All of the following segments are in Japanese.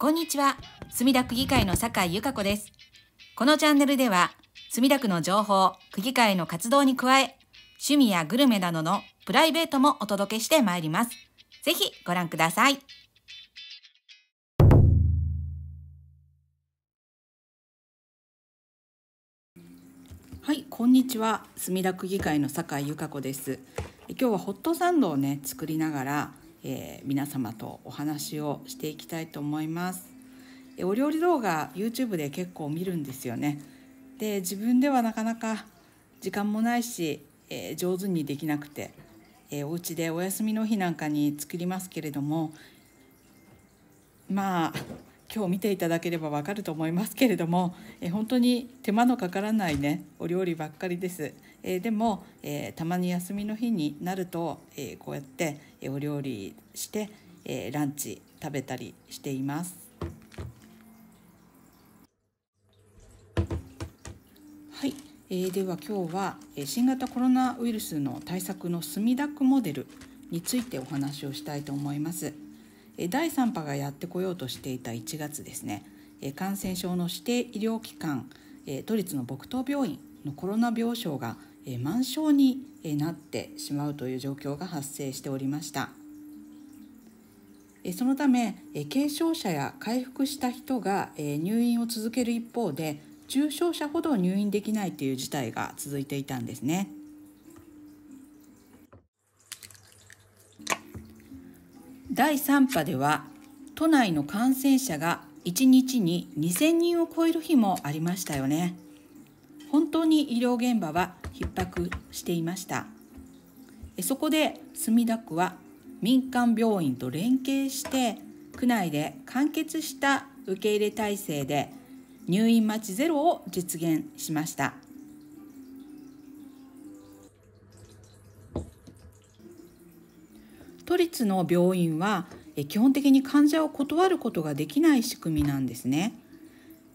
こんにちは。墨田区議会の酒井由香子です。このチャンネルでは、墨田区の情報、区議会の活動に加え、趣味やグルメなどのプライベートもお届けしてまいります。ぜひご覧ください。はい、こんにちは。墨田区議会の酒井由香子です。今日はホットサンドをね作りながらえー、皆様とお話をしていきたいと思います。お料理動画 YouTube で結構見るんですよね。で自分ではなかなか時間もないし、えー、上手にできなくて、えー、お家でお休みの日なんかに作りますけれどもまあ今日見ていただければわかると思いますけれども、えー、本当に手間のかからないねお料理ばっかりです、えー、でも、えー、たまに休みの日になると、えこうやって、えお料理して、えランチ食べたりしていますはい、えー、では今日はえ新型コロナウイルスの対策の墨田区モデルについてお話をしたいと思います。第3波がやってこようとしていた1月ですね感染症の指定医療機関都立の木頭病院のコロナ病床が満床になってしまうという状況が発生しておりましたそのため軽症者や回復した人が入院を続ける一方で重症者ほど入院できないという事態が続いていたんですね。第3波では都内の感染者が1日に2000人を超える日もありましたよね本当に医療現場は逼迫していましたそこで墨田区は民間病院と連携して区内で完結した受け入れ体制で入院待ちゼロを実現しました。都立の病院は基本的に患者を断ることができない仕組みなんですね。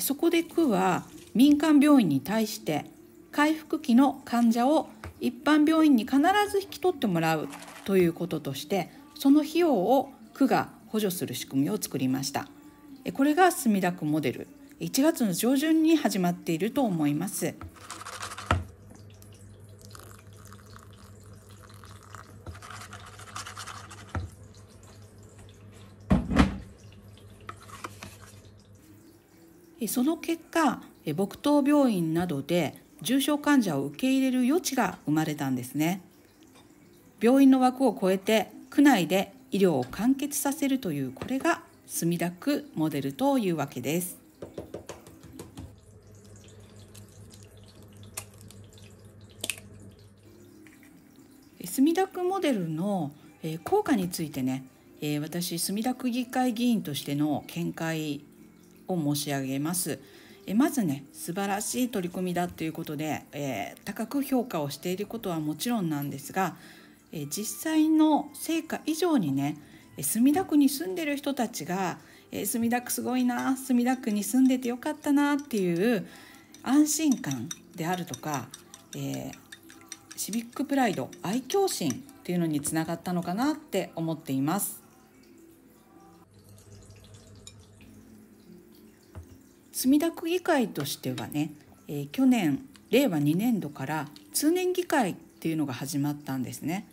そこで区は民間病院に対して回復期の患者を一般病院に必ず引き取ってもらうということとしてその費用を区が補助する仕組みを作りましたこれが墨田区モデル1月の上旬に始まっていると思いますその結果木刀病院などで重症患者を受け入れる余地が生まれたんですね病院の枠を超えて区内で医療を完結させるというこれが墨田区モデルというわけです墨田区モデルの効果についてね私墨田区議会議員としての見解を申し上げます。えまずね素晴らしい取り組みだということで、えー、高く評価をしていることはもちろんなんですが、えー、実際の成果以上にね墨田区に住んでる人たちが、えー、墨田区すごいな墨田区に住んでてよかったなっていう安心感であるとか、えシビックプライド愛嬌心っていうのにつながったのかなって思っています。墨田区議会としてはね、えー、去年令和2年度から通年議会っていうのが始まったんですね。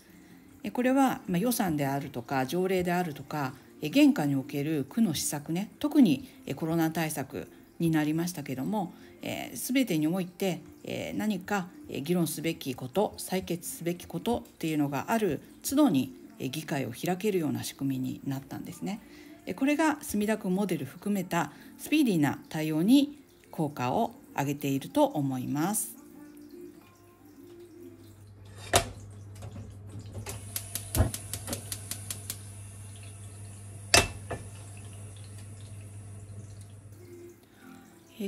これは、ま予算であるとか条例であるとか現下における区の施策ね特にコロナ対策になりましたけども、え全てにおいて、え何か議論すべきこと採決すべきことっていうのがある都度に議会を開けるような仕組みになったんですね。これが墨田区モデル含めたスピーディーな対応に効果を上げていると思います。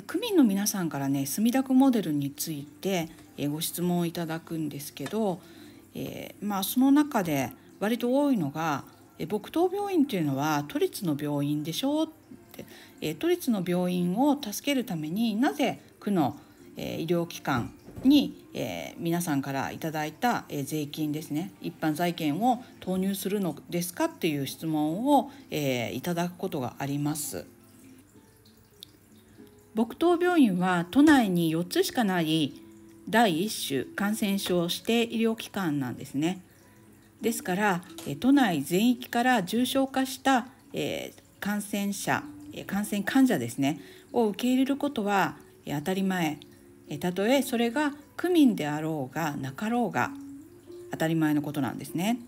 区民の皆さんからね墨田区モデルについてご質問をいただくんですけど、えー、まあその中で割と多いのがえ木刀病院というのは都立の病院でしょって、え都立の病院を助けるためになぜ区の、え医療機関に、え皆さんからいただいた、え税金ですね一般財源を投入するのですかっていう質問を、えいただくことがあります。木刀病院は都内に4つしかない第1種感染症指定医療機関なんですね。ですから、え都内全域から重症化した、え感染者感染患者ですねを受け入れることは当たり前たとえそれが区民であろうがなかろうが当たり前のことなんですね。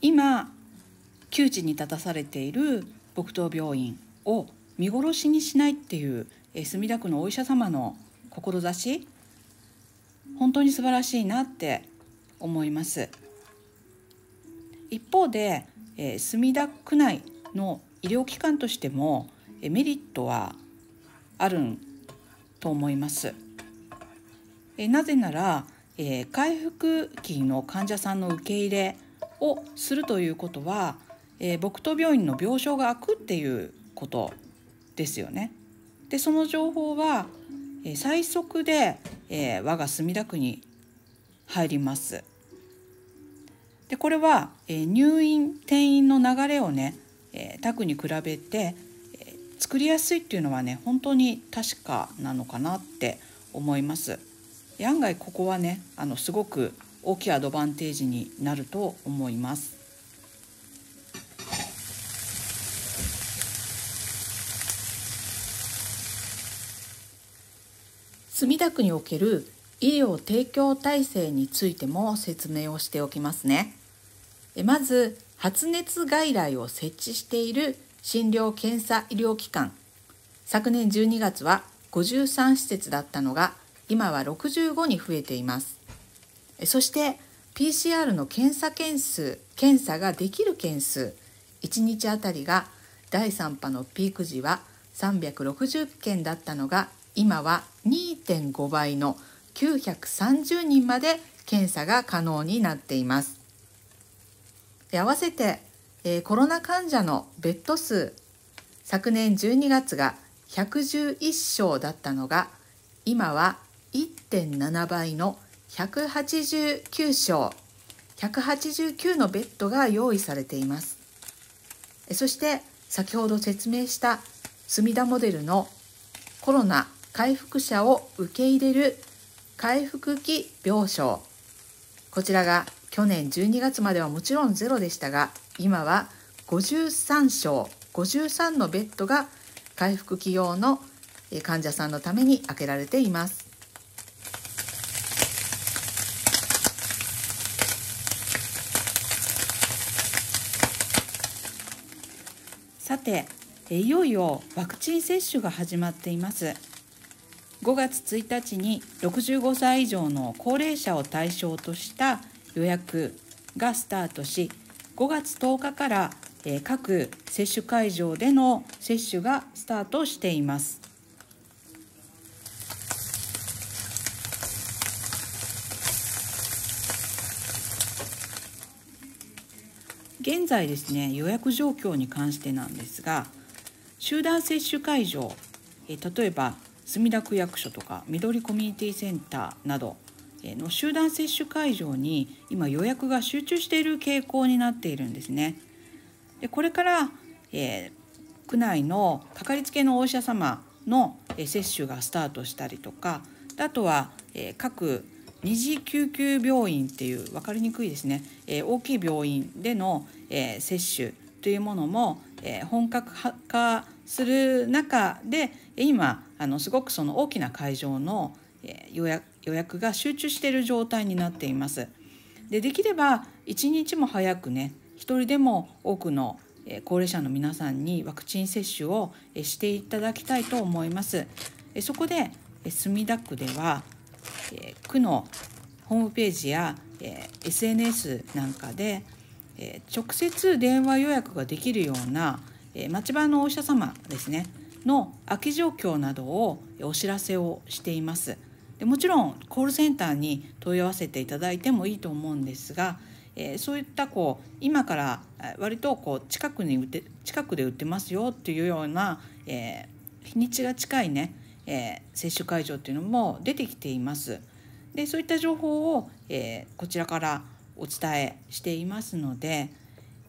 今窮地に立たされている木東病院を見殺しにしないっていうえ墨田区のお医者様の志本当に素晴らしいなって思います一方で、え墨田区内の医療機関としても、えメリットはあるんと思います、えなぜなら、え回復期の患者さんの受け入れをするということは、えー、牧病院の病床が空くっていうことですよね。でその情報は、え最速で、えー、我が墨田区に入ります。でこれは、え入院転院の流れをね、え他区に比べて、え作りやすいっていうのはね本当に確かなのかなって思います。案外ここはねあのすごく大きいアドバンテージになると思います。墨田区における医療提供体制についても説明をしておきますね。まず発熱外来を設置している診療検査医療機関昨年12月は53施設だったのが今は65に増えていますそして PCR の検査件数検査ができる件数1日あたりが第3波のピーク時は360件だったのが今は2.5倍の930人まで検査が可能になっています。合わせて、えー、コロナ患者のベッド数昨年12月が111床だったのが今は1.7倍の189床189のベッドが用意されていますそして先ほど説明した墨田モデルのコロナ回復者を受け入れる回復期病床こちらが去年12月まではもちろんゼロでしたが今は53床53のベッドが回復期用の患者さんのために開けられています。さていよいよワクチン接種が始まっています。5月1日に65歳以上の高齢者を対象とした予約がスタートし5月10日から各接種会場での接種がスタートしています。現在ですね予約状況に関してなんですが集団接種会場例えば墨田区役所とか緑コミュニティセンターなどの集団接種会場に今予約が集中している傾向になっているんですね。でこれから、えー、区内のかかりつけのお医者様の接種がスタートしたりとかあとは、えー、各二次救急病院っていう分かりにくいですね、えー、大きい病院での、え接種というものも、え本格化する中で今あのすごくその大きな会場の予約予約が集中している状態になっています。でできれば一日も早くね一人でも多くの高齢者の皆さんにワクチン接種をしていただきたいと思います。そこで墨田区では区のホームページや SNS なんかで直接電話予約ができるようなえ町場のお医者様ですねの空き状況などをお知らせをしています。でもちろんコールセンターに問い合わせていただいてもいいと思うんですが、えそういったこう今から割とこう近くに売って近くで売ってますよっていうような、え日にちが近いね、え接種会場っていうのも出てきています。でそういった情報を、えこちらからお伝えしていますので、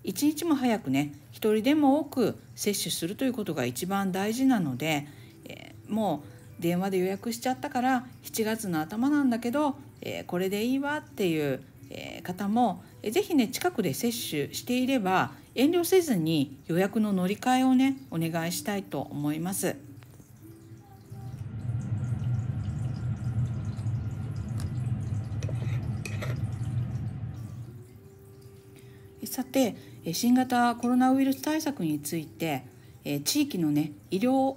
一日も早くね一人でも多く接種するということが一番大事なので、えー、もう電話で予約しちゃったから7月の頭なんだけど、えー、これでいいわっていう方も是非ね近くで接種していれば遠慮せずに予約の乗り換えをねお願いしたいと思います。さて新型コロナウイルス対策について地域のね医療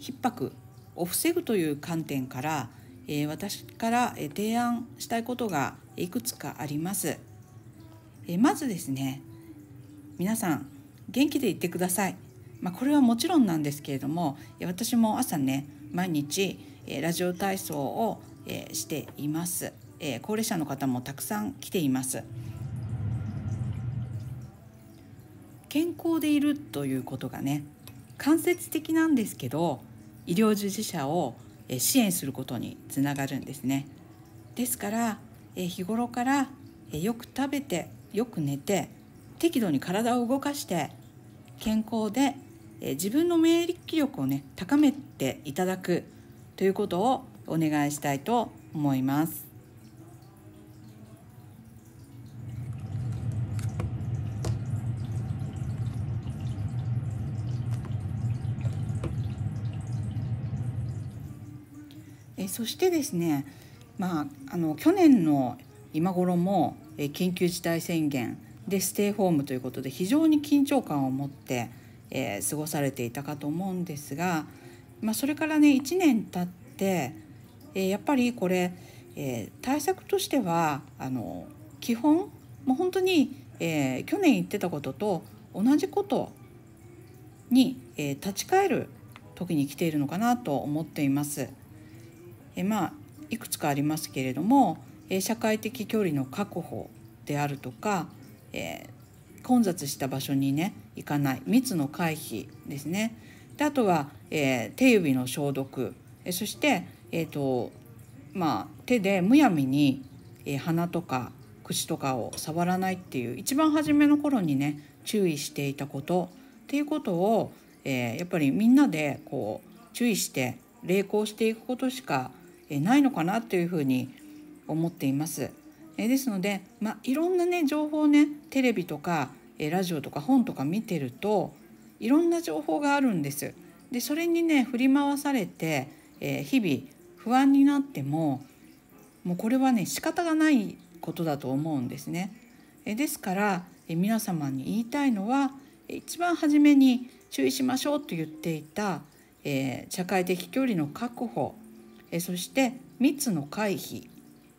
逼迫を防ぐという観点から私から提案したいことがいくつかありますまずですね皆さん元気でいてください、まあ、これはもちろんなんですけれども私も朝ね毎日ラジオ体操をしています高齢者の方もたくさん来ています健康でいるということがね間接的なんですけど医療従事者を支援することにつながるんですね。ですから日頃からよく食べてよく寝て適度に体を動かして健康で自分の免疫力をね高めていただくということをお願いしたいと思います。そしてですね、まあ、あの去年の今頃も、え緊急事態宣言でステイホームということで非常に緊張感を持って、えー、過ごされていたかと思うんですが、まあ、それからね1年経って、えー、やっぱりこれ、えー、対策としてはあの基本もう本当に、え去年言ってたことと同じことに、え立ち返る時に来ているのかなと思っています。えまあいくつかありますけれども、え社会的距離の確保であるとか、え混雑した場所にね行かない密の回避ですねであとは、え手指の消毒、えそして、えーとまあ、手でむやみに、え鼻とか口とかを触らないっていう一番初めの頃にね注意していたことっていうことを、えー、やっぱりみんなでこう注意して励行していくことしかないのかなというふうに思っています。ですので、まあ、いろんなね情報ねテレビとかラジオとか本とか見てるといろんな情報があるんです。でそれにね振り回されて、え日々不安になってももうこれはね仕方がないことだと思うんですね。えですから、え皆様に言いたいのは一番初めに注意しましょうと言っていた、え社会的距離の確保えそして密の回避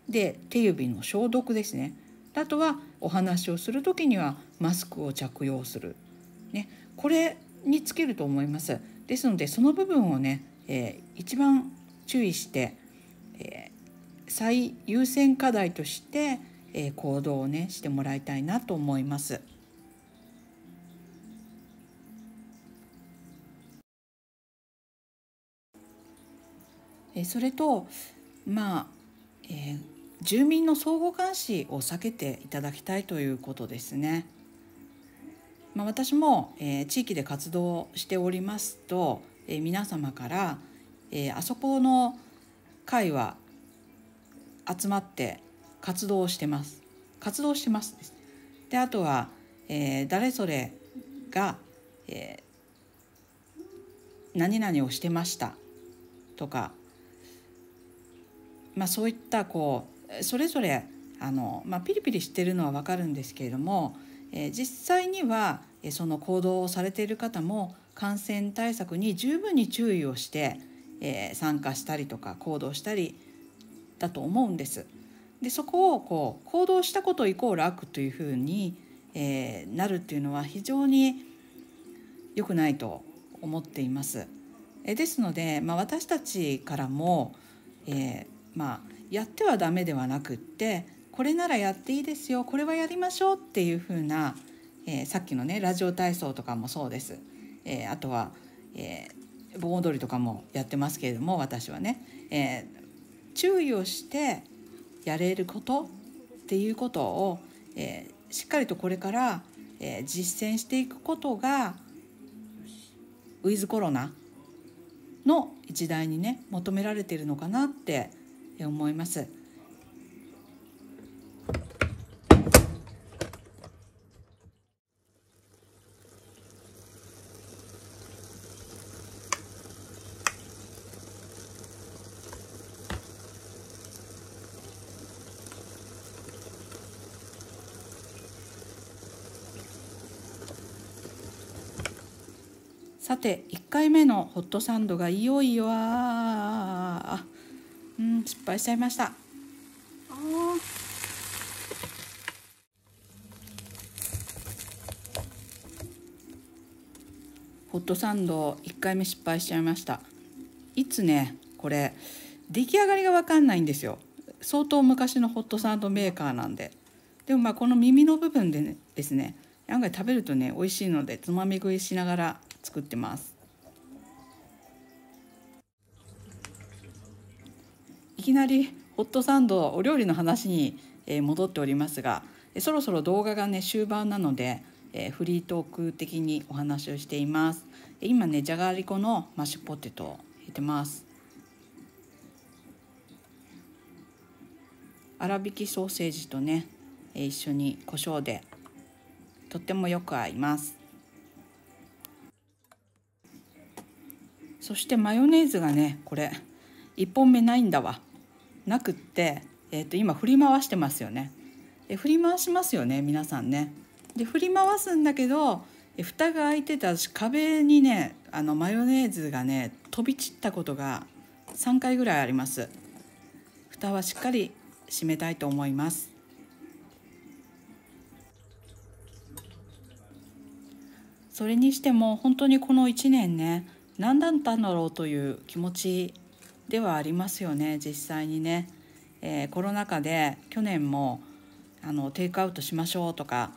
で手指の消毒ですねあとはお話をする時にはマスクを着用する、ね、これにつけると思いますですのでその部分をね、えー、一番注意して、えー、最優先課題として、えー、行動をねしてもらいたいなと思います。えそれとまあ、えー、住民の相互監視を避けていただきたいということですね。まあ、私も、えー、地域で活動しておりますと、えー、皆様から、えー、あそこの会は集まって活動してます活動してますであとは、えー、誰それが、えー、何々をしてましたとかまあ、そういったこうそれぞれあの、まあ、ピリピリしてるのは分かるんですけれども、えー、実際には、えその行動をされている方も感染対策に十分に注意をして、えー、参加したりとか行動したりだと思うんです。でそこをこう行動したことイコール悪というふうに、えー、なるっていうのは非常に良くないと思っています。えですので、まあ、私たちからも、えー、まあ、やってはダメではなくってこれならやっていいですよこれはやりましょうっていうふうな、えー、さっきのねラジオ体操とかもそうです、えー、あとは、えー、盆踊りとかもやってますけれども私はね、え注意をしてやれることっていうことを、えしっかりとこれから、え実践していくことがウィズコロナの時代にね求められているのかなってって思います。さて1回目のホットサンドがいよいよあうん失敗しちゃいましたホットサンド1回目失敗しちゃいましたいつねこれ出来上がりが分かんないんですよ相当昔のホットサンドメーカーなんででもまあこの耳の部分で、ですね案外食べるとね美味しいのでつまみ食いしながら作ってますきなりホットサンドお料理の話に戻っておりますがそろそろ動画がね終盤なのでフリートーク的にお話をしています今ねじゃがりこのマッシュポテトを入れてます粗挽きソーセージとね一緒に胡椒でとってもよく合いますそしてマヨネーズがねこれ1本目ないんだわなくって、えー、と今振り回してますよね。え振り回しますよね皆さんね。で振り回すんだけどえ蓋が開いてたし壁にねあのマヨネーズがね飛び散ったことが3回ぐらいあります。蓋はしっかり閉めたいと思います。それにしても本当にこの1年ね何だったんだろうという気持ちではありますよね実際にね、えー、コロナ禍で去年もあのテイクアウトしましょうとか、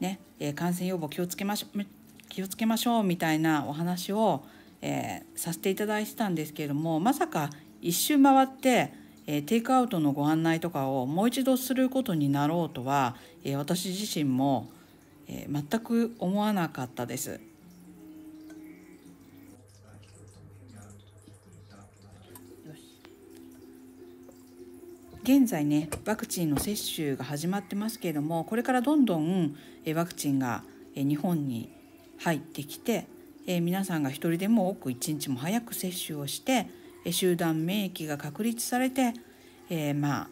ねえー、感染予防気をつけましょう気をつけましょうみたいなお話を、えー、させていただいてたんですけれどもまさか一周回って、えー、テイクアウトのご案内とかをもう一度することになろうとは、え私自身も、え全く思わなかったです。現在ねワクチンの接種が始まってますけれどもこれからどんどんワクチンが日本に入ってきて皆さんが一人でも多く一日も早く接種をして集団免疫が確立されて、えー、まあ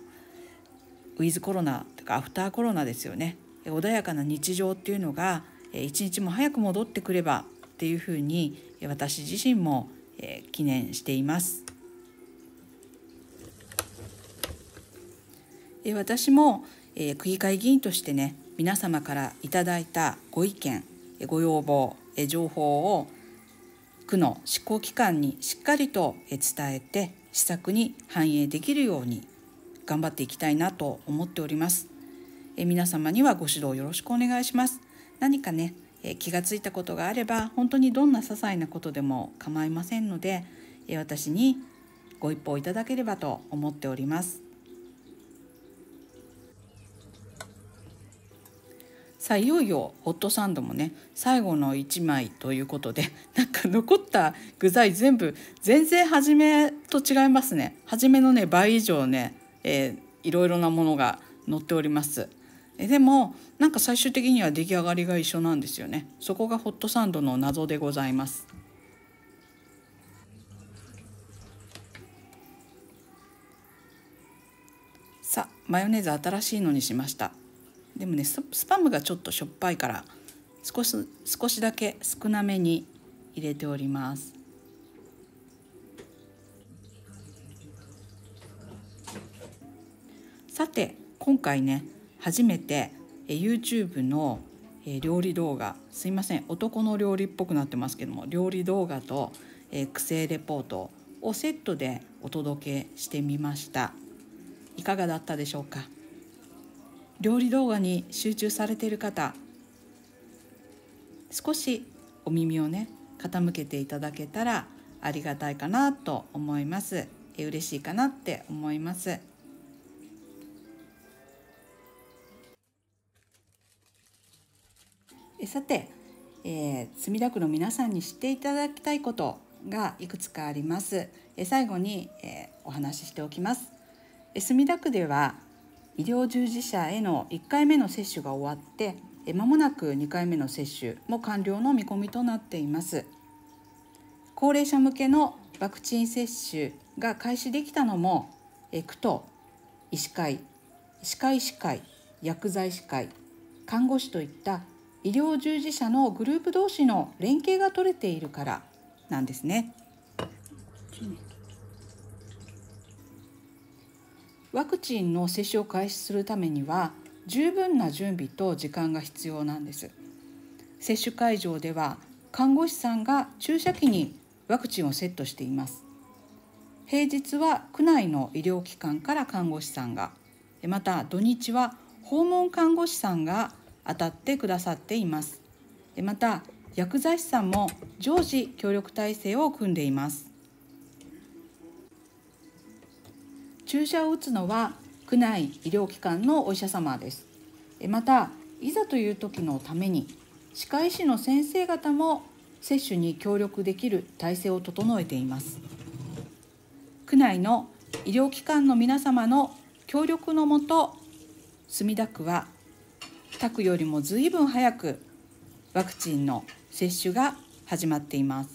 ウィズコロナとかアフターコロナですよね穏やかな日常っていうのが一日も早く戻ってくればっていうふうに私自身も記念しています。え私も、え区議会議員としてね皆様からいただいたご意見、えご要望、え情報を区の執行機関にしっかりと伝えて施策に反映できるように頑張っていきたいなと思っております。え皆様にはご指導よろしくお願いします。何かねえ気がついたことがあれば本当にどんな些細なことでも構いませんので、え私にご一報いただければと思っております。さあいよいよホットサンドもね最後の1枚ということで なんか残った具材全部全然初めと違いますね初めのね倍以上ね、えー、いろいろなものが載っておりますえでもなんか最終的には出来上がりが一緒なんですよねそこがホットサンドの謎でございますさあマヨネーズ新しいのにしましたでもねスパムがちょっとしょっぱいから少し少しだけ少なめに入れております。さて今回ね初めて YouTube の料理動画すいません男の料理っぽくなってますけども料理動画と苦性レポートをセットでお届けしてみましたいかがだったでしょうか料理動画に集中されている方少しお耳をね傾けていただけたらありがたいかなと思います嬉しいかなって思いますさて、えー、墨田区の皆さんに知っていただきたいことがいくつかあります、え最後に、えー、お話ししておきます、え墨田区では医療従事者への1回目の接種が終わってえ間もなく2回目の接種も完了の見込みとなっています高齢者向けのワクチン接種が開始できたのもえ区と医師会歯科医師会薬剤師会看護師といった医療従事者のグループ同士の連携が取れているからなんですね。ワクチンの接種を開始するためには十分な準備と時間が必要なんです接種会場では看護師さんが注射器にワクチンをセットしています平日は区内の医療機関から看護師さんがまた土日は訪問看護師さんが当たってくださっていますまた薬剤師さんも常時協力体制を組んでいます注射を打つのは区内医療機関のお医者様ですまたいざという時のために歯科医師の先生方も接種に協力できる体制を整えています区内の医療機関の皆様の協力のもと墨田区は北区よりもずいぶん早くワクチンの接種が始まっています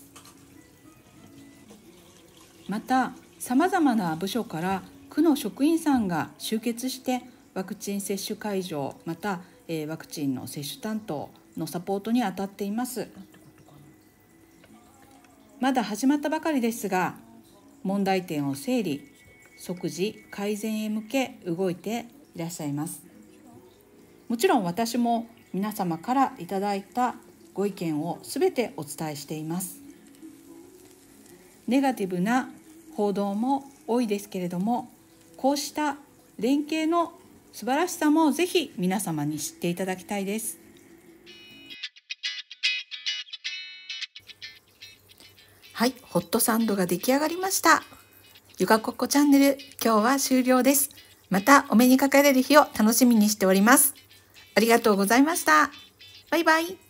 また様々な部署から区の職員さんが集結してワクチン接種会場また、えワクチンの接種担当のサポートに当たっていますまだ始まったばかりですが問題点を整理即時改善へ向け動いていらっしゃいますもちろん私も皆様からいただいたご意見をすべてお伝えしていますネガティブな報道も多いですけれどもこうした連携の素晴らしさもぜひ皆様に知っていただきたいです。はい、ホットサンドが出来上がりました。ゆかここチャンネル、今日は終了です。またお目にかかれる日を楽しみにしております。ありがとうございました。バイバイ。